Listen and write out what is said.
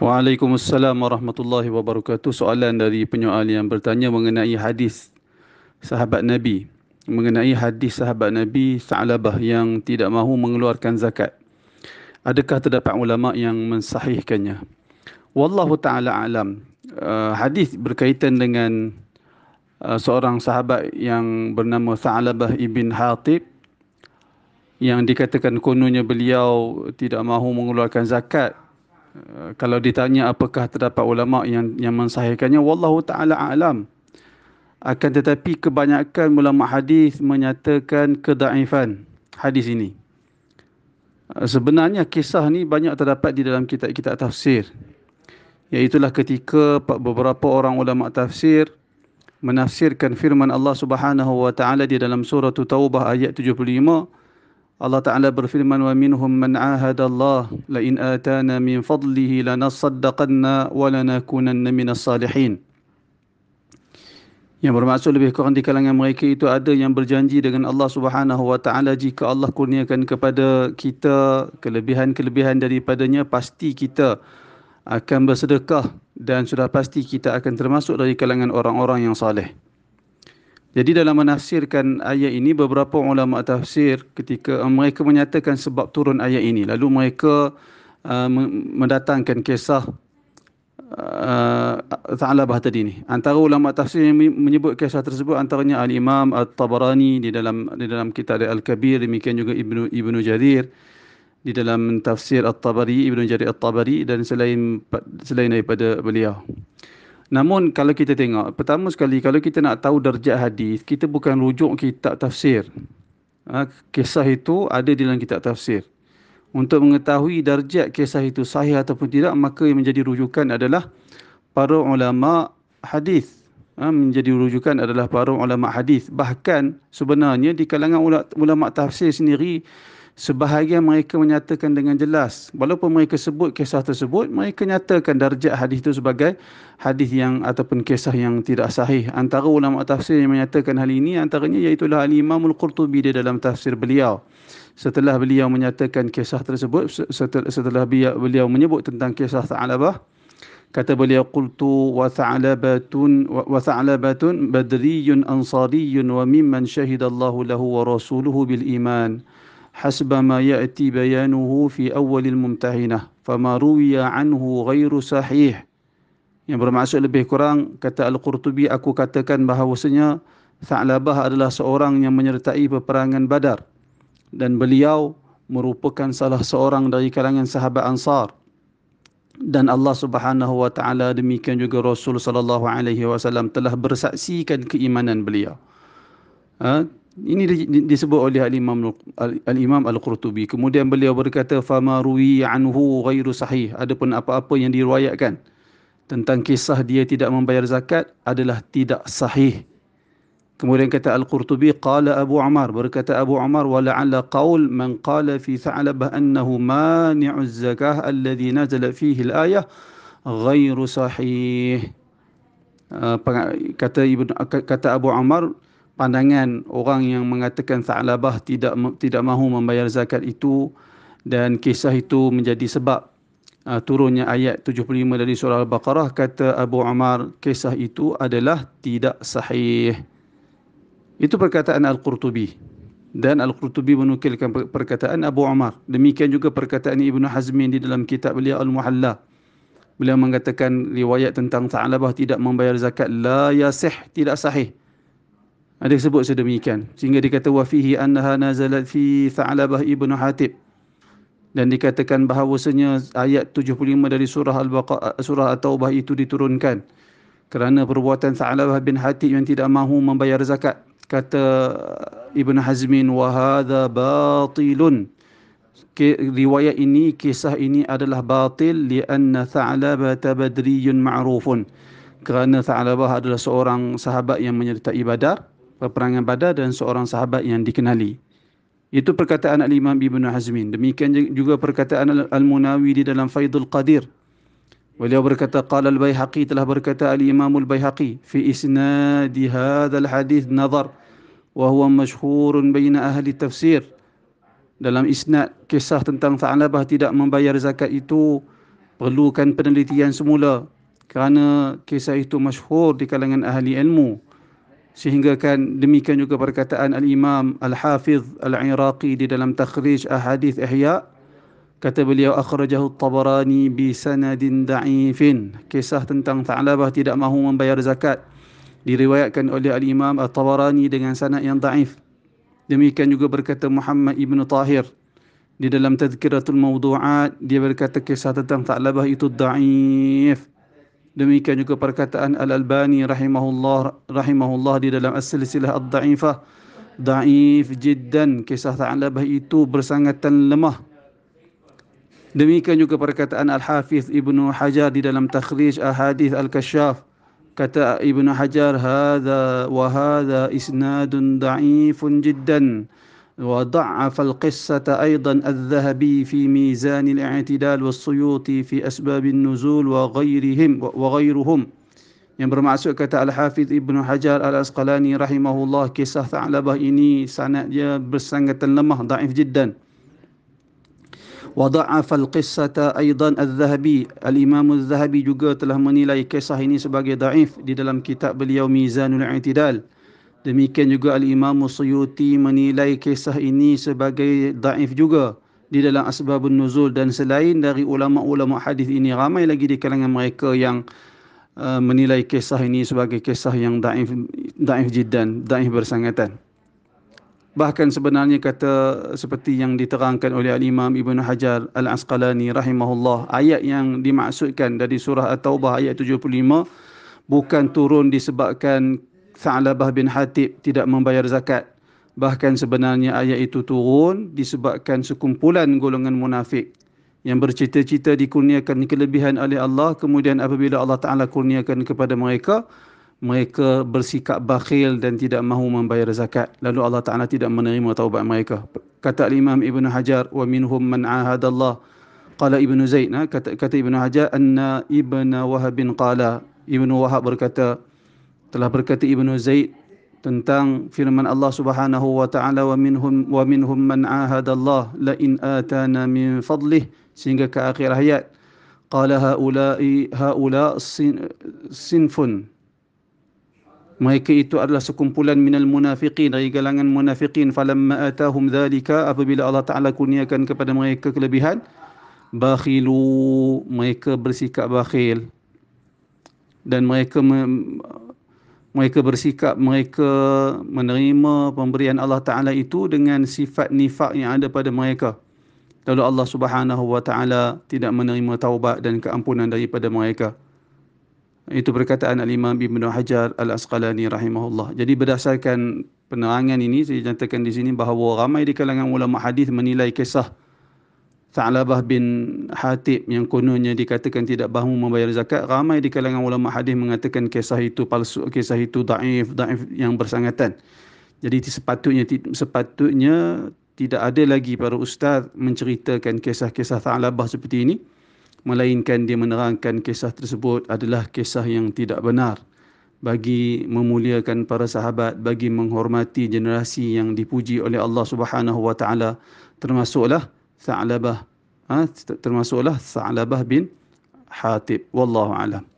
Waalaikumsalam warahmatullahi wabarakatuh. Soalan dari penyoal yang bertanya mengenai hadis sahabat Nabi. Mengenai hadis sahabat Nabi Sa'labah yang tidak mahu mengeluarkan zakat. Adakah terdapat ulama yang mensahihkannya? Wallahu taala alam. Uh, hadis berkaitan dengan uh, seorang sahabat yang bernama Sa'labah ibn Hatib yang dikatakan kononnya beliau tidak mahu mengeluarkan zakat Eh, kalau ditanya apakah terdapat ulama yang yang mensahihkannya wallahu taala alam akan tetapi kebanyakan ulama hadis menyatakan kedaifan hadis ini eh, sebenarnya kisah ni banyak terdapat di dalam kitab-kitab tafsir iaitulah ketika beberapa orang ulama tafsir menafsirkan firman Allah Subhanahu wa taala di dalam surah Taubah ayat 75 Allah Ta'ala berfirman wa minhum man ahada Allah la in atana min fadlihi lanasaddaqanna wa lanakunanna min as-salihin. Yang bermaksud lebih kurang di kalangan mereka itu ada yang berjanji dengan Allah Subhanahu wa taala jika Allah kurniakan kepada kita kelebihan-kelebihan daripadanya pasti kita akan bersedekah dan sudah pasti kita akan termasuk dari kalangan orang-orang yang saleh. Jadi dalam menafsirkan ayat ini beberapa ulama tafsir ketika eh, mereka menyatakan sebab turun ayat ini lalu mereka uh, mendatangkan kisah uh, eh, Ta'alabah tadi ni. Antara ulama tafsir yang menyebut kisah tersebut antaranya Al-Imam Al tabarani di dalam di dalam kitab Al-Kabir demikian juga Ibnu Ibnu Jarir di dalam tafsir Al tabari Ibnu Jarir Al tabari dan selain selain daripada beliau. Namun kalau kita tengok, pertama sekali kalau kita nak tahu darjah hadis, kita bukan rujuk kitab tafsir. Ha, kisah itu ada di dalam kitab tafsir. Untuk mengetahui darjah kisah itu sahih ataupun tidak, maka yang menjadi rujukan adalah para ulama hadis. Ha, menjadi rujukan adalah para ulama hadis. Bahkan sebenarnya di kalangan ulama tafsir sendiri, sebahagian mereka menyatakan dengan jelas walaupun mereka sebut kisah tersebut mereka nyatakan darjah hadis itu sebagai hadis yang ataupun kisah yang tidak sahih antara ulama tafsir yang menyatakan hal ini antaranya iaitu al Imam Al-Qurtubi di dalam tafsir beliau setelah beliau menyatakan kisah tersebut setelah beliau menyebut tentang kisah Ta'alabah kata beliau qultu wa ta'labatun wa ta'labatun badriyun ansariyun wa mimman syahida Allah lahu wa rasuluhu bil iman حسب ما يأتي بيانه في أول الممتهنة فما روي عنه غير صحيح yang bermaksud lebih kurang kata Al-Qurtubi aku katakan bahawasanya Sa'labah adalah seorang yang menyertai peperangan Badar dan beliau merupakan salah seorang dari kalangan sahabat Ansar dan Allah Subhanahu wa taala demikian juga Rasul sallallahu alaihi wasallam telah bersaksikan keimanan beliau. Ha? Ini disebut oleh al-Imam al-Imam Al-Qurtubi. Kemudian beliau berkata fama ruwi anhu ghairu sahih. Adapun apa-apa yang diriwayatkan tentang kisah dia tidak membayar zakat adalah tidak sahih. Kemudian kata Al-Qurtubi qala Abu Umar berkata Abu Umar wa la'alla qaul man qala fi sa'labah annahu mani'u zakah alladhi nazala fihi al-ayah ghairu sahih. Ah, kata Ibn, kata Abu Umar pandangan orang yang mengatakan Sa'labah tidak tidak mahu membayar zakat itu dan kisah itu menjadi sebab uh, turunnya ayat 75 dari surah Al-Baqarah kata Abu Umar kisah itu adalah tidak sahih. Itu perkataan Al-Qurtubi dan Al-Qurtubi menukilkan perkataan Abu Umar. Demikian juga perkataan Ibnu Hazmin di dalam kitab beliau Al-Muhalla. Beliau mengatakan riwayat tentang Sa'labah tidak membayar zakat la yasih tidak sahih. Ada sebut sedemikian sehingga dikata wafihi annaha nazalat fi Tha'labah ibnu Hatib dan dikatakan bahawasanya ayat 75 dari surah Al-Baqarah surah At-Taubah itu diturunkan kerana perbuatan Tha'labah bin Hatib yang tidak mahu membayar zakat kata Ibn Hazmin wa hadha batilun riwayat ini kisah ini adalah batil li anna Tha'labah tabadriyun ma'rufun kerana Tha'labah adalah seorang sahabat yang menyertai ibadah peperangan Badar dan seorang sahabat yang dikenali. Itu perkataan Al-Imam Ibnu Hazmin. Demikian juga perkataan Al-Munawi di dalam Faidul Qadir. Beliau berkata, Qala Al-Bayhaqi telah berkata Al-Imam Al-Bayhaqi fi isnad isnadi al hadith nazar wa huwa masyhurun baina ahli tafsir dalam isnad kisah tentang Tha'labah tidak membayar zakat itu perlukan penelitian semula kerana kisah itu masyhur di kalangan ahli ilmu. Sehingga kan demikian juga perkataan al-imam al-hafiz al-iraqi di dalam takhrij ahadith ihya kata beliau akhrajahu tabarani bi sanadin da'ifin kisah tentang Tha'labah tidak mahu membayar zakat diriwayatkan oleh al-imam at-tabarani dengan sanad yang da'if demikian juga berkata Muhammad ibn Tahir di dalam tazkiratul mawdu'at dia berkata kisah tentang Tha'labah itu da'if Demikian juga perkataan Al-Albani rahimahullah rahimahullah di dalam As-Silsilah Ad-Da'ifah. Da'if jiddan kisah Tha'labah itu bersangatan lemah. Demikian juga perkataan Al-Hafiz Ibn Hajar di dalam Takhrij Ahadith Al-Kashaf. Kata Ibn Hajar, Hada wa hada isnadun da'ifun jiddan. وضعف القصة أيضا الذهبي في ميزان الاعتدال والسيوطي في أسباب النزول وغيرهم وغيرهم yang bermaksud kata Al-Hafiz Ibn Hajar Al-Asqalani rahimahullah kisah Tha'labah ini sanad bersangat bersangatan lemah daif jiddan. وضعف القصة أيضا الذهبي الإمام الذهبي juga telah menilai kisah ini sebagai daif di dalam kitab beliau Mizanul Intidal. Demikian juga Al-Imam Suyuti menilai kisah ini sebagai daif juga di dalam Asbabun Nuzul dan selain dari ulama-ulama hadis ini ramai lagi di kalangan mereka yang uh, menilai kisah ini sebagai kisah yang daif daif jiddan, daif bersangatan. Bahkan sebenarnya kata seperti yang diterangkan oleh Al-Imam Ibn Hajar Al-Asqalani rahimahullah ayat yang dimaksudkan dari surah At-Taubah ayat 75 bukan turun disebabkan Tha'labah bin Hatib tidak membayar zakat. Bahkan sebenarnya ayat itu turun disebabkan sekumpulan golongan munafik yang bercita-cita dikurniakan kelebihan oleh Allah kemudian apabila Allah Taala kurniakan kepada mereka mereka bersikap bakhil dan tidak mahu membayar zakat lalu Allah Taala tidak menerima taubat mereka kata Imam Ibn Hajar wa minhum man ahada qala Ibn Zaid kata kata Ibn Hajar anna Ibn Wahab bin qala Ibn Wahab berkata telah berkata Ibnu Zaid tentang firman Allah Subhanahu wa taala wa minhum wa minhum man ahada Allah la in atana min fadlih sehingga ke akhir hayat." qala haula'i haula sinfun mereka itu adalah sekumpulan minal munafiqin dari kalangan munafiqin falamma atahum dhalika apabila Allah taala kurniakan kepada mereka kelebihan bakhilu mereka bersikap bakhil dan mereka mereka bersikap mereka menerima pemberian Allah Taala itu dengan sifat nifak yang ada pada mereka lalu Allah Subhanahu wa taala tidak menerima taubat dan keampunan daripada mereka itu perkataan al-Imam Ibn Hajar al-Asqalani rahimahullah jadi berdasarkan penerangan ini saya nyatakan di sini bahawa ramai di kalangan ulama hadis menilai kisah Tha'labah bin Hatib yang kononnya dikatakan tidak bahu membayar zakat ramai di kalangan ulama hadis mengatakan kisah itu palsu kisah itu daif daif yang bersangatan jadi sepatutnya sepatutnya tidak ada lagi para ustaz menceritakan kisah-kisah Tha'labah seperti ini melainkan dia menerangkan kisah tersebut adalah kisah yang tidak benar bagi memuliakan para sahabat bagi menghormati generasi yang dipuji oleh Allah Subhanahu termasuklah Sa'labah ha, termasuklah Sa'labah bin Hatib wallahu alam